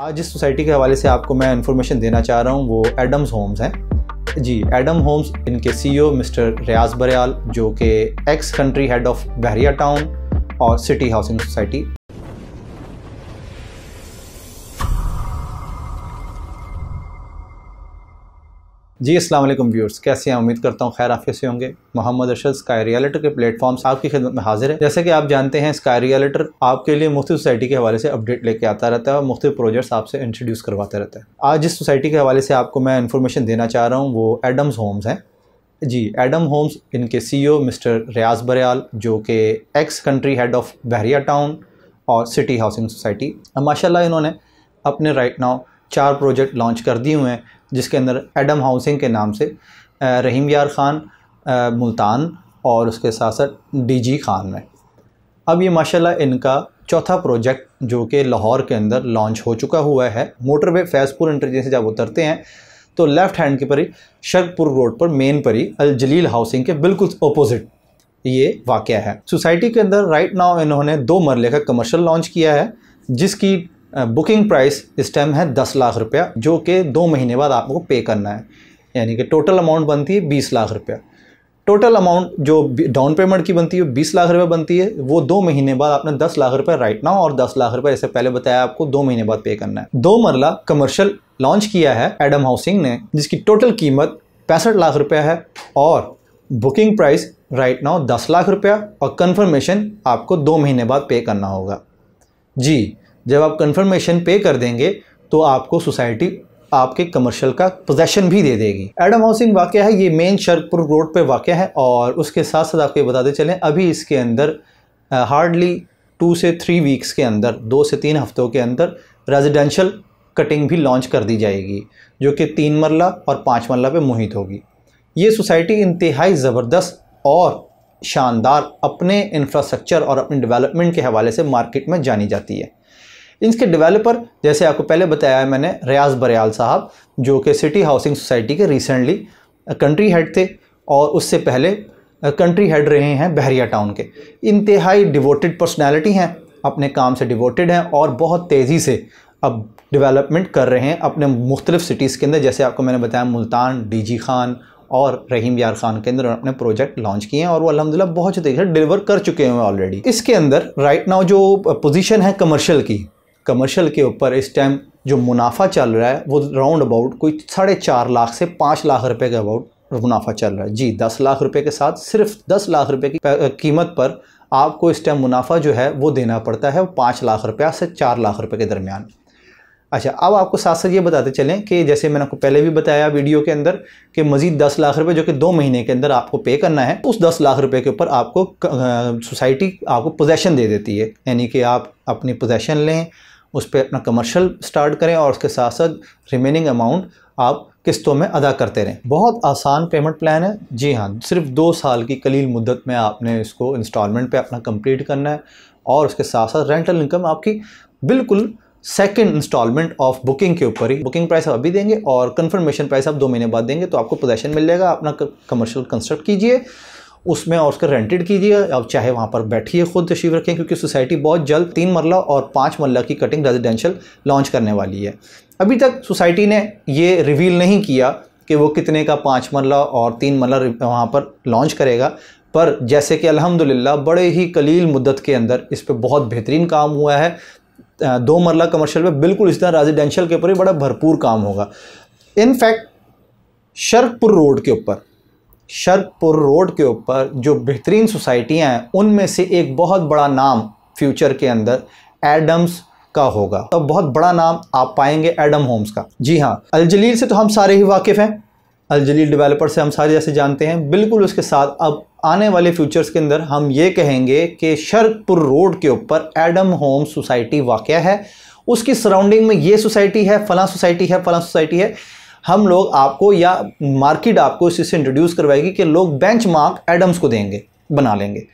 आज जिस सोसाइटी के हवाले से आपको मैं इन्फॉर्मेशन देना चाह रहा हूँ वो एडम्स होम्स हैं जी एडम होम्स इनके CEO e mister Riyaz Baryal जो कि ex country head of Bahria Town और सिटी हाउसिंग सोसाइटी जी अस्सलाम वालेकुम व्यूअर्स कैसे हैं उम्मीद करता हूँ खैर आफिया से होंगे मोहम्मद अरशद स्काई रियलेटर के प्लेटफॉर्म्स आपकी खिदमत में हाजिर है जैसे कि आप जानते हैं स्काई रियलेटर आपके लिए मुख्त सोसाइटी के हवाले से अपडेट लेके आता रहता है और मुख्त प्रोजेक्ट्स आपसे इंट्रोड्यूस करवाते रहता है आज जिस सोसाइटी के हवाले से आपको मैं इन्फॉर्मेशन देना चाह रहा हूँ वो एडम्स होम्स हैं जी एडम होम्स इनके सी e मिस्टर रियाज बरयाल जो कि ex country head of Bahria Town और सिटी हाउसिंग सोसाइटी माशाल्लाह इन्होंने अपने राइट नाउ चार प्रोजेक्ट लॉन्च कर दिए हुए हैं जिसके अंदर एडम हाउसिंग के नाम से रहीम यार ख़ान मुल्तान और उसके साथ साथ डीजी खान में अब ये माशाल्लाह इनका चौथा प्रोजेक्ट जो कि लाहौर के अंदर लॉन्च हो चुका हुआ है मोटरवे फैज़पुर इंटरजेंसी से जब उतरते हैं तो लेफ़्ट हैंड के परी शर्कपुर रोड पर मेन परी अल जलील हाउसिंग के बिल्कुल अपोजिट ये वाक़ है सोसाइटी के अंदर राइट नाव इन्होंने दो मरले का कमर्शल लॉन्च किया है जिसकी बुकिंग प्राइस इस टाइम है दस लाख रुपया जो कि दो महीने बाद आपको पे करना है यानी कि टोटल अमाउंट बनती है बीस लाख रुपया टोटल अमाउंट जो डाउन पेमेंट की बनती है वो बीस लाख रुपये बनती है वो दो महीने बाद आपने दस लाख रुपये राइट नाउ और दस लाख रुपये इससे पहले बताया आपको दो महीने बाद पे करना है दो मरला कमर्शियल लॉन्च किया है एडम हाउसिंग ने जिसकी टोटल कीमत पैंसठ लाख रुपया है और बुकिंग प्राइस राइट नाउ दस लाख रुपया और कन्फर्मेशन आपको दो महीने बाद पे करना होगा जी जब आप कन्फर्मेशन पे कर देंगे तो आपको सोसाइटी आपके कमर्शियल का पोजेशन भी दे देगी एडम हाउसिंग वाक़ है ये मेन शर्कपुर रोड पे वाक़ है और उसके साथ साथ आपको बताते चलें अभी इसके अंदर हार्डली टू से थ्री वीक्स के अंदर दो से तीन हफ्तों के अंदर रेजिडेंशल कटिंग भी लॉन्च कर दी जाएगी जो कि तीन मरला और पाँच मरला पे मुहित होगी ये सोसाइटी इंतहाई ज़बरदस्त और शानदार अपने इंफ्रास्ट्रक्चर और अपने डेवलपमेंट के हवाले से मार्केट में जानी जाती है इनके डेवलपर जैसे आपको पहले बताया मैंने रियाज बरयाल साहब जो कि सिटी हाउसिंग सोसाइटी के रिसेंटली कंट्री हेड थे और उससे पहले कंट्री हेड रहे हैं बहरिया टाउन के इंतहाई डिवोटेड पर्सनैलिटी हैं अपने काम से डिवोटेड हैं और बहुत तेज़ी से अब डेवलपमेंट कर रहे हैं अपने मुख्तलिफ सिटीज़ के अंदर जैसे आपको मैंने बताया मुल्तान डीजी खान और रहीम यार खान के अंदर अपने प्रोजेक्ट लॉन्च किए हैं और वो अलहमदिल्ला बहुत अच्छे तरीके से डिलीवर कर चुके हैं ऑलरेडी इसके अंदर राइट नाउ जो पोजीशन है कमर्शियल की कमर्शियल के ऊपर इस टाइम जो मुनाफा चल रहा है वो राउंड अबाउट कोई साढ़े चार लाख से पाँच लाख रुपए के अबाउट मुनाफा चल रहा है जी दस लाख रुपए के साथ सिर्फ दस लाख रुपए की कीमत पर आपको इस टाइम मुनाफा जो है वो देना पड़ता है पाँच लाख रुपया से चार लाख रुपये के दरमियान अच्छा अब आपको साथ साथ ये बताते चलें कि जैसे मैंने आपको पहले भी बताया वीडियो के अंदर कि मज़ीद दस लाख रुपए जो कि दो महीने के अंदर आपको पे करना है उस दस लाख रुपए के ऊपर आपको सोसाइटी आपको पोजेशन दे देती है यानी कि आप अपनी पोजेशन लें उस पर अपना कमर्शियल स्टार्ट करें और उसके साथ साथ रिमेनिंग अमाउंट आप किस्तों में अदा करते रहें बहुत आसान पेमेंट प्लान है जी हाँ सिर्फ दो साल की कलील मुद्दत में आपने इसको इंस्टॉलमेंट पे अपना कंप्लीट करना है और उसके साथ साथ रेंटल इनकम आपकी बिल्कुल सेकेंड इंस्टॉलमेंट ऑफ बुकिंग के ऊपर ही बुकिंग प्राइस आप अभी देंगे और कन्फर्मेशन प्राइस आप दो महीने बाद देंगे तो आपको पोजेशन मिल जाएगा अपना कमर्शियल कंस्ट्रक्ट कीजिए उसमें और उसका रेंटेड कीजिए अब चाहे वहाँ पर बैठिए खुद तशीव रखें क्योंकि सोसाइटी बहुत जल्द तीन मरला और पाँच मरला की कटिंग रेजिडेंशल लॉन्च करने वाली है अभी तक सोसाइटी ने ये रिवील नहीं किया कि वो कितने का पाँच मरला और तीन मरला वहाँ पर लॉन्च करेगा पर जैसे कि अल्हम्दुलिल्लाह बड़े ही कलील मुद्दत के अंदर इस पर बहुत बेहतरीन काम हुआ है दो मरला कमर्शियल पर बिल्कुल इस तरह रेजिडेंशियल के ऊपर ही बड़ा भरपूर काम होगा इनफैक्ट शर्कपुर रोड के ऊपर शर्कपुर रोड के ऊपर जो बेहतरीन सोसाइटियाँ हैं उनमें से एक बहुत बड़ा नाम फ्यूचर के अंदर एडम्स का होगा तो बहुत बड़ा नाम आप पाएंगे एडम होम्स का जी हाँ अलजलील से तो हम सारे ही वाकिफ़ हैं अलजलील डेवलपर से हम सारे जैसे जानते हैं बिल्कुल उसके साथ अब आने वाले फ्यूचर्स के अंदर हम ये कहेंगे कि शर्कपुर रोड के ऊपर एडम होम सोसाइटी वाक़ है उसकी सराउंडिंग में ये सोसाइटी है फला सोसाइटी है फला सोसाइटी है हम लोग आपको या मार्केट आपको इससे इंट्रोड्यूस करवाएगी कि लोग बेंच एडम्स को देंगे बना लेंगे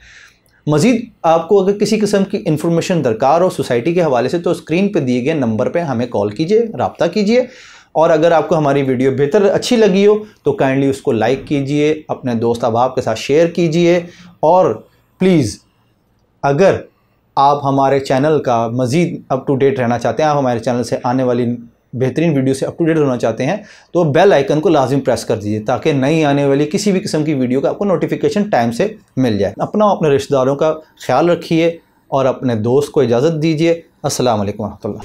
मज़ीद आपको अगर किसी किस्म की इन्फॉर्मेशन दरकार हो सोसाइटी के हवाले से तो स्क्रीन पर दिए गए नंबर पर हमें कॉल कीजिए रबता कीजिए और अगर आपको हमारी वीडियो बेहतर अच्छी लगी हो तो काइंडली उसको लाइक कीजिए अपने दोस्त अहबाब के साथ शेयर कीजिए और प्लीज़ अगर आप हमारे चैनल का मज़ीद अप टू डेट रहना चाहते हैं आप हमारे चैनल से आने वाली बेहतरीन वीडियो से अप टू डेट होना चाहते हैं तो बेल आइकन को लाजिम प्रेस कर दीजिए ताकि नई आने वाली किसी भी किस्म की वीडियो का आपको नोटिफिकेशन टाइम से मिल जाए अपना अपने रिश्तेदारों का ख्याल रखिए और अपने दोस्त को इजाज़त दीजिए असल वरहमल